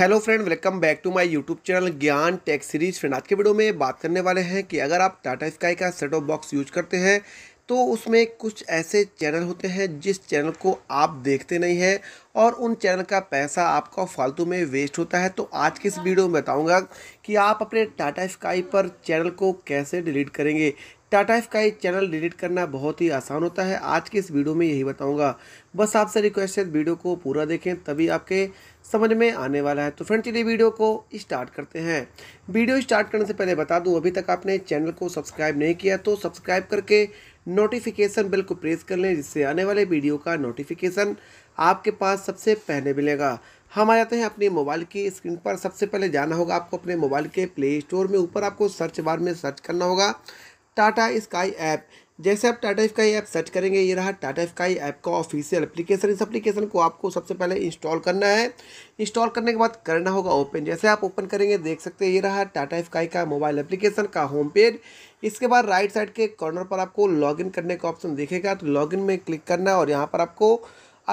hello friend welcome back to my YouTube channel Gyan tech series friend आज के video में बात करने वाले हैं कि अगर आप टाटा स्काई का सेट ऑफ बॉक्स यूज करते हैं तो उसमें कुछ ऐसे चैनल होते हैं जिस चैनल को आप देखते नहीं हैं और उन चैनल का पैसा आपका फालतू में वेस्ट होता है तो आज के इस वीडियो में बताऊंगा कि आप अपने टाटा स्काई पर चैनल को कैसे डिलीट करेंगे टाटा स्काई चैनल डिलीट करना बहुत ही आसान होता है आज के इस वीडियो में यही बताऊंगा बस आपसे रिक्वेस्ट है वीडियो को पूरा देखें तभी आपके समझ में आने वाला है तो फ्रेंड चलिए वीडियो को स्टार्ट करते हैं वीडियो स्टार्ट करने से पहले बता दूं अभी तक आपने चैनल को सब्सक्राइब नहीं किया तो सब्सक्राइब करके नोटिफिकेशन बिल को प्रेस कर लें जिससे आने वाले वीडियो का नोटिफिकेशन आपके पास सबसे पहले मिलेगा हम आ जाते हैं अपने मोबाइल की स्क्रीन पर सबसे पहले जाना होगा आपको अपने मोबाइल के प्ले स्टोर में ऊपर आपको सर्च बार में सर्च करना होगा टाटा स्काई ऐप जैसे आप टाटा स्काई ऐप सर्च करेंगे ये रहा टाटा स्काई ऐप का ऑफिशियल एप्लीकेशन इस एप्लीकेशन को आपको सबसे पहले इंस्टॉल करना है इंस्टॉल करने के बाद करना होगा ओपन जैसे आप ओपन करेंगे देख सकते हैं ये रहा टाटा स्काई का मोबाइल एप्लीकेशन का होम पेज इसके बाद राइट साइड के कॉर्नर पर आपको लॉगिन करने का ऑप्शन देखेगा तो लॉगिन में क्लिक करना है और यहाँ पर आपको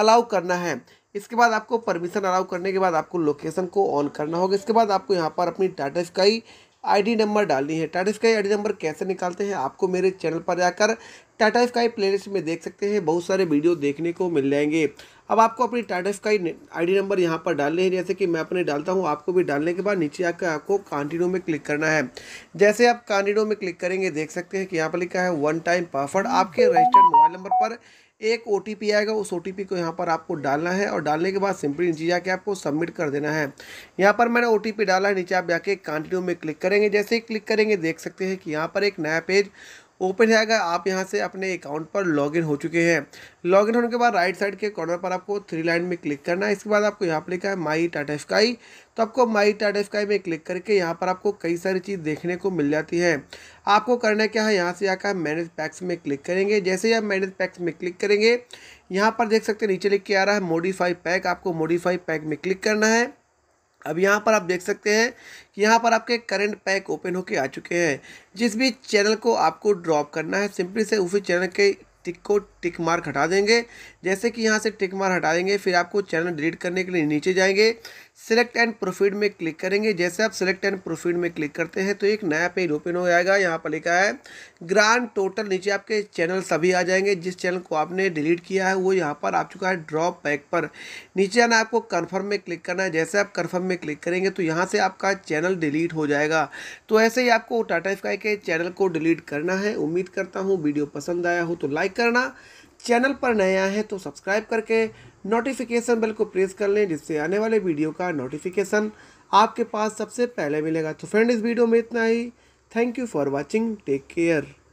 अलाउ करना है इसके बाद आपको परमिशन अलाउ करने के बाद आपको लोकेशन को ऑन करना होगा इसके बाद आपको यहाँ पर अपनी टाटा स्काई आईडी नंबर डालनी है टाटा स्काई आईडी नंबर कैसे निकालते हैं आपको मेरे चैनल पर जाकर टाटा स्काई प्लेलिस्ट में देख सकते हैं बहुत सारे वीडियो देखने को मिल जाएंगे अब आपको अपनी टाटा स्काई आईडी नंबर यहाँ पर डालने हैं जैसे कि मैं अपने डालता हूँ आपको भी डालने के बाद नीचे आकर आपको कांटिनो में क्लिक करना है जैसे आप कांटिनो में क्लिक करेंगे देख सकते हैं कि यहाँ पर लिखा है वन टाइम पासवर्ड आपके रजिस्टर्ड मोबाइल नंबर पर एक ओ आएगा उस ओ को यहाँ पर आपको डालना है और डालने के बाद सिंपली नीचे जाके आपको सबमिट कर देना है यहाँ पर मैंने ओ डाला है नीचे आप जाके कंटिन्यू में क्लिक करेंगे जैसे ही क्लिक करेंगे देख सकते हैं कि यहाँ पर एक नया पेज ओपन जाएगा आप यहाँ से अपने अकाउंट पर लॉगिन हो चुके हैं लॉगिन होने के बाद राइट साइड के कॉर्नर पर आपको थ्री लाइन में क्लिक करना है इसके बाद आपको यहाँ पर लिखा है माई टाटा स्काई तो आपको माई टाटा स्काई में क्लिक करके यहाँ पर आपको कई सारी चीज़ देखने को मिल जाती है आपको करना क्या है यहाँ से आकर मैनेज पैक्स में क्लिक करेंगे जैसे ही आप मैनेज पैक्स में क्लिक करेंगे यहाँ पर देख सकते हैं नीचे लिख के आ रहा है मोडिफाई पैक आपको मोडिफाई पैक में क्लिक करना है अब यहाँ पर आप देख सकते हैं कि यहाँ पर आपके करंट पैक ओपन होके आ चुके हैं जिस भी चैनल को आपको ड्रॉप करना है सिंपली से उसी चैनल के टिक को टिक मार्क हटा देंगे जैसे कि यहाँ से टिक मार्क हटा देंगे फिर आपको चैनल डिलीट करने के लिए नीचे जाएंगे सेलेक्ट एंड प्रोफिट में क्लिक करेंगे जैसे आप सेलेक्ट एंड प्रोफिट में क्लिक करते हैं तो एक नया पेज ओपन हो जाएगा यहाँ पर लिखा है ग्रांड टोटल नीचे आपके चैनल सभी आ जाएंगे जिस चैनल को आपने डिलीट किया है वो यहाँ पर आ चुका है ड्रॉप बैक पर नीचे आना आपको कन्फर्म में क्लिक करना है जैसे आप कन्फर्म में क्लिक करेंगे तो यहाँ से आपका चैनल डिलीट हो जाएगा तो ऐसे ही आपको टाटा स्काई के चैनल को डिलीट करना है उम्मीद करता हूँ वीडियो पसंद आया हो तो लाइक करना चैनल पर नया है तो सब्सक्राइब करके नोटिफिकेशन बेल को प्रेस कर लें जिससे आने वाले वीडियो का नोटिफिकेशन आपके पास सबसे पहले मिलेगा तो फ्रेंड इस वीडियो में इतना ही thank you for watching take care